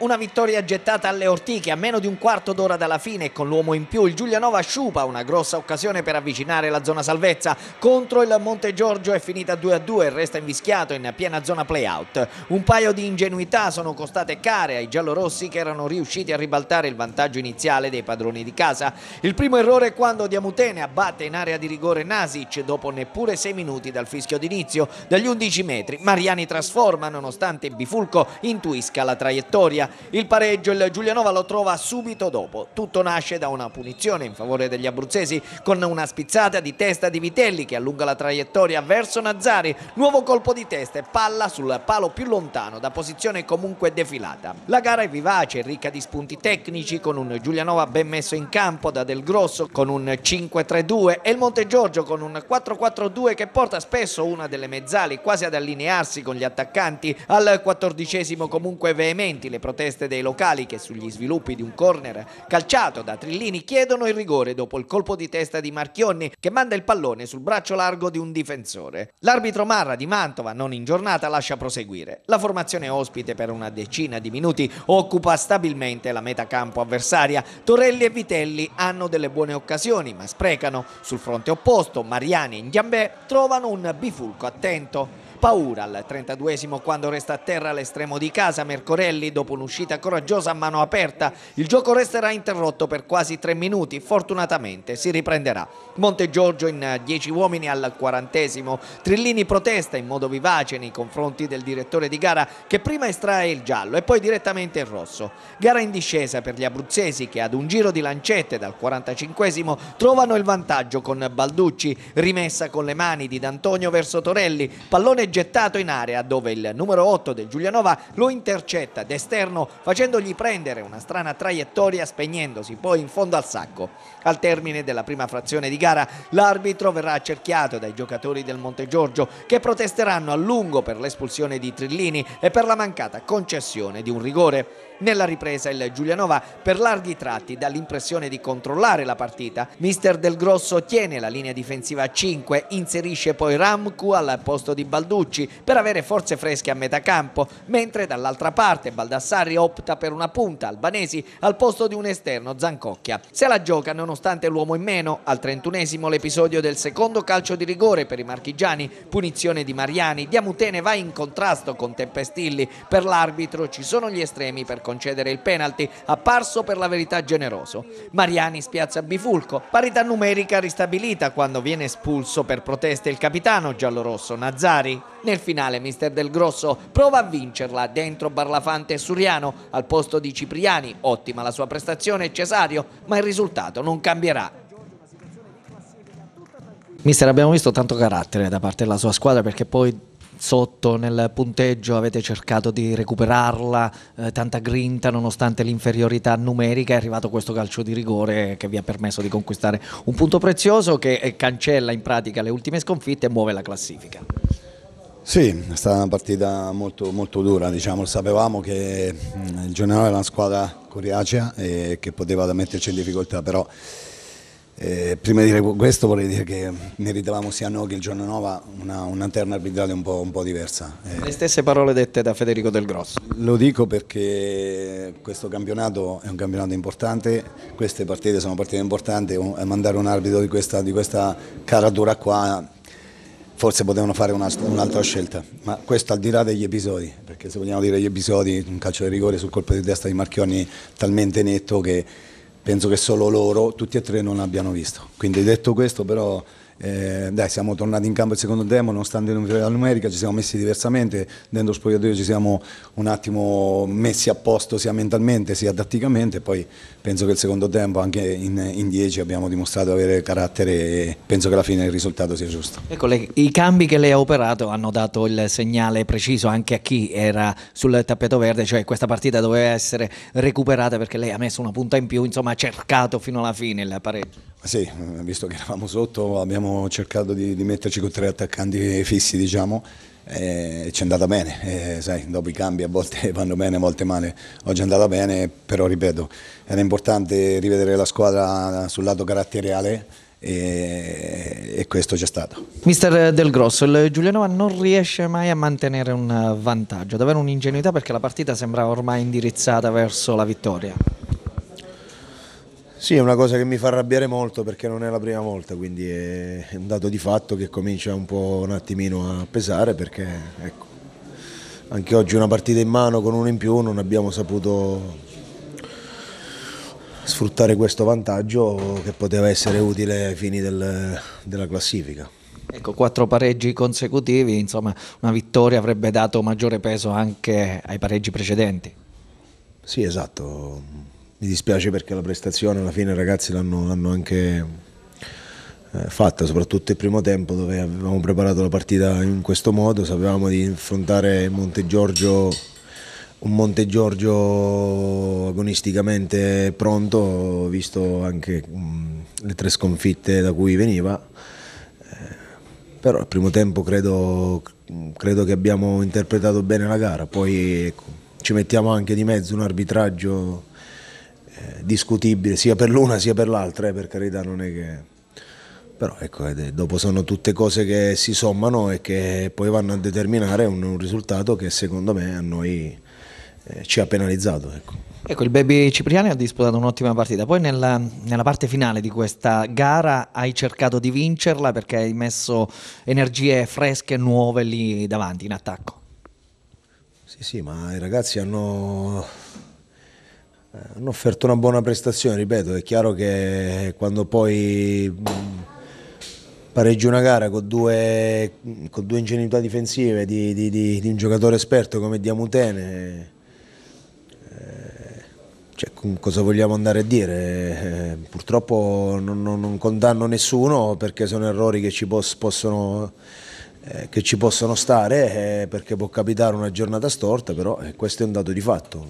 Una vittoria gettata alle ortiche a meno di un quarto d'ora dalla fine e con l'uomo in più il Giulianova sciupa una grossa occasione per avvicinare la zona salvezza. Contro il Monte Giorgio è finita 2-2 e resta invischiato in piena zona playout. Un paio di ingenuità sono costate care ai giallorossi che erano riusciti a ribaltare il vantaggio iniziale dei padroni di casa. Il primo errore è quando Diamutene abbatte in area di rigore Nasic dopo neppure 6 minuti dal fischio d'inizio. Dagli 11 metri Mariani trasforma nonostante Bifulco intuisca la traiettoria. Il pareggio il Giulianova lo trova subito dopo. Tutto nasce da una punizione in favore degli abruzzesi con una spizzata di testa di Vitelli che allunga la traiettoria verso Nazzari. Nuovo colpo di testa e palla sul palo più lontano da posizione comunque defilata. La gara è vivace, ricca di spunti tecnici con un Giulianova ben messo in campo da Del Grosso con un 5-3-2 e il Monte Giorgio con un 4-4-2 che porta spesso una delle mezzali quasi ad allinearsi con gli attaccanti al quattordicesimo comunque veementi le proteste proteste dei locali che sugli sviluppi di un corner calciato da Trillini chiedono il rigore dopo il colpo di testa di Marchionni che manda il pallone sul braccio largo di un difensore. L'arbitro Marra di Mantova, non in giornata, lascia proseguire. La formazione ospite per una decina di minuti occupa stabilmente la metà campo avversaria. Torelli e Vitelli hanno delle buone occasioni ma sprecano. Sul fronte opposto Mariani e Ngiambè trovano un bifulco attento paura al 32esimo quando resta a terra all'estremo di casa Mercorelli dopo un'uscita coraggiosa a mano aperta il gioco resterà interrotto per quasi tre minuti fortunatamente si riprenderà Monte Giorgio in 10 eh, uomini al 40esimo Trillini protesta in modo vivace nei confronti del direttore di gara che prima estrae il giallo e poi direttamente il rosso gara in discesa per gli abruzzesi che ad un giro di lancette dal 45esimo trovano il vantaggio con Balducci rimessa con le mani di D'Antonio verso Torelli pallone gettato in area dove il numero 8 del Giulianova lo intercetta d'esterno facendogli prendere una strana traiettoria spegnendosi poi in fondo al sacco. Al termine della prima frazione di gara l'arbitro verrà accerchiato dai giocatori del Monte Giorgio che protesteranno a lungo per l'espulsione di Trillini e per la mancata concessione di un rigore. Nella ripresa il Giulianova per larghi tratti dà l'impressione di controllare la partita. Mister Del Grosso tiene la linea difensiva a 5, inserisce poi Ramku al posto di Balducci per avere forze fresche a metà campo, mentre dall'altra parte Baldassarri opta per una punta albanesi al posto di un esterno Zancocchia. Se la gioca nonostante l'uomo in meno, al 31 l'episodio del secondo calcio di rigore per i marchigiani, punizione di Mariani, Diamutene va in contrasto con Tempestilli, per l'arbitro ci sono gli estremi per concedere il penalty, apparso per la verità generoso. Mariani spiazza Bifulco, parità numerica ristabilita quando viene espulso per proteste il capitano giallorosso Nazzari. Nel finale mister Del Grosso prova a vincerla dentro Barlafante e Suriano al posto di Cipriani, ottima la sua prestazione Cesario, ma il risultato non cambierà. Mister, abbiamo visto tanto carattere da parte della sua squadra perché poi sotto nel punteggio, avete cercato di recuperarla, eh, tanta grinta nonostante l'inferiorità numerica, è arrivato questo calcio di rigore che vi ha permesso di conquistare un punto prezioso che eh, cancella in pratica le ultime sconfitte e muove la classifica. Sì, è stata una partita molto, molto dura, diciamo. sapevamo che mm, il Generale era una squadra coriacea e che poteva metterci in difficoltà, però eh, prima di dire questo vorrei dire che meritavamo sia noi che il giorno 9 una, una terna arbitrale un po', un po diversa. Eh. Le stesse parole dette da Federico Del Grosso. Lo dico perché questo campionato è un campionato importante, queste partite sono partite importanti, eh, mandare un arbitro di questa, di questa caratura qua forse potevano fare un'altra scelta, ma questo al di là degli episodi, perché se vogliamo dire gli episodi, un calcio di rigore sul colpo di testa di Marchionni talmente netto che penso che solo loro, tutti e tre, non l'abbiano visto. Quindi detto questo, però eh, dai, siamo tornati in campo il secondo tempo, nonostante l'inferiorità numerica, ci siamo messi diversamente, dentro lo spogliatoio ci siamo un attimo messi a posto sia mentalmente sia tatticamente, poi penso che il secondo tempo anche in dieci, abbiamo dimostrato avere carattere e penso che alla fine il risultato sia giusto. Ecco, le, i cambi che lei ha operato hanno dato il segnale preciso anche a chi era sul tappeto verde, cioè questa partita doveva essere recuperata perché lei ha messo una punta in più, insomma ha cercato fino alla fine il pareggio. Sì, visto che eravamo sotto abbiamo abbiamo cercato di, di metterci con tre attaccanti fissi, diciamo, e ci è andata bene, eh, sai, dopo i cambi a volte vanno bene, a volte male, oggi è andata bene, però ripeto, era importante rivedere la squadra sul lato caratteriale e, e questo c'è stato. Mister Del Grosso, il Giulianova non riesce mai a mantenere un vantaggio, davvero un'ingenuità perché la partita sembra ormai indirizzata verso la vittoria. Sì, è una cosa che mi fa arrabbiare molto perché non è la prima volta, quindi è un dato di fatto che comincia un po' un attimino a pesare perché ecco, anche oggi una partita in mano con uno in più non abbiamo saputo sfruttare questo vantaggio che poteva essere utile ai fini del, della classifica. Ecco, quattro pareggi consecutivi, insomma una vittoria avrebbe dato maggiore peso anche ai pareggi precedenti. Sì, esatto mi dispiace perché la prestazione alla fine i ragazzi l'hanno anche eh, fatta, soprattutto il primo tempo dove avevamo preparato la partita in questo modo, sapevamo di affrontare Monte Giorgio, un Monte Giorgio agonisticamente pronto, visto anche um, le tre sconfitte da cui veniva. Eh, però al primo tempo credo, credo, che abbiamo interpretato bene la gara, poi ecco, ci mettiamo anche di mezzo un arbitraggio eh, discutibile sia per l'una sia per l'altra, eh, per carità non è che... Però ecco, eh, dopo sono tutte cose che si sommano e che poi vanno a determinare un, un risultato che secondo me a noi eh, ci ha penalizzato. Ecco. ecco. il baby Cipriani ha disputato un'ottima partita, poi nella, nella, parte finale di questa gara hai cercato di vincerla perché hai messo energie fresche e nuove lì davanti in attacco. Sì, sì, ma i ragazzi hanno eh, hanno offerto una buona prestazione, ripeto, è chiaro che quando poi mm, pareggi una gara con due, con due ingenuità difensive di, di, di, di, un giocatore esperto come Diamutene, eh, cioè, cosa vogliamo andare a dire? Eh, purtroppo non, non, non, condanno nessuno perché sono errori che ci pos, possono eh, che ci possono stare eh, perché può capitare una giornata storta, però questo è un dato di fatto.